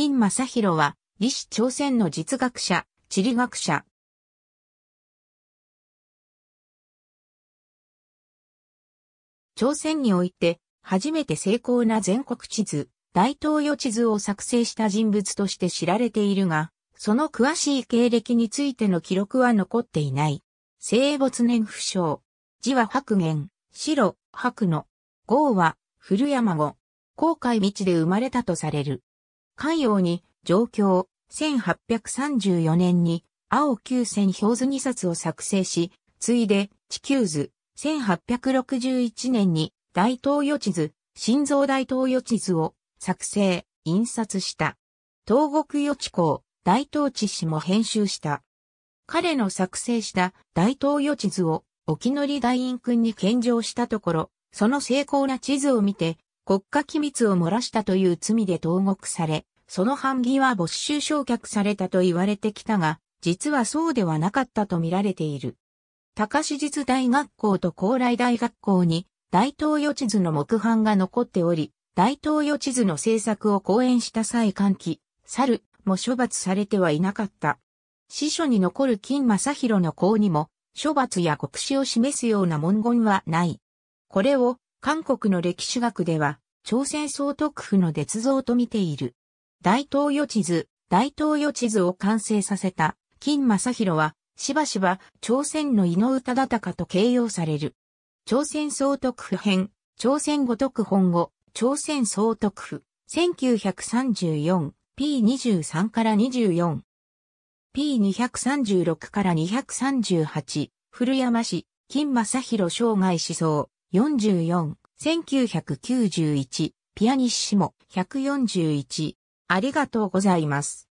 金正宏は、李氏朝鮮の実学者、地理学者。朝鮮において、初めて精巧な全国地図、大東洋地図を作成した人物として知られているが、その詳しい経歴についての記録は残っていない。生没年不詳。字は白玄、白、白の。号は、古山語。航海道で生まれたとされる。海洋に上京、1834年に青九線表図2冊を作成し、ついで地球図、1861年に大東予地図、心臓大東予地図を作成、印刷した。東国予地校、大東地氏も編集した。彼の作成した大東予地図を沖り大院君に献上したところ、その精巧な地図を見て、国家機密を漏らしたという罪で投獄され、その版木は没収焼却されたと言われてきたが、実はそうではなかったと見られている。高市実大学校と高麗大学校に大東予地図の木版が残っており、大東予地図の制作を講演した際歓喜、猿も処罰されてはいなかった。司書に残る金正宏の項にも、処罰や国史を示すような文言はない。これを韓国の歴史学では、朝鮮総督府の鉄像と見ている。大東予地図、大東予地図を完成させた、金正宏は、しばしば朝鮮の井上忠かと形容される。朝鮮総督府編、朝鮮五徳本語、朝鮮総督府、1934、P23 から24。P236 から238、古山市、金正宏生涯思想。44、1991、ピアニッシモ、141。ありがとうございます。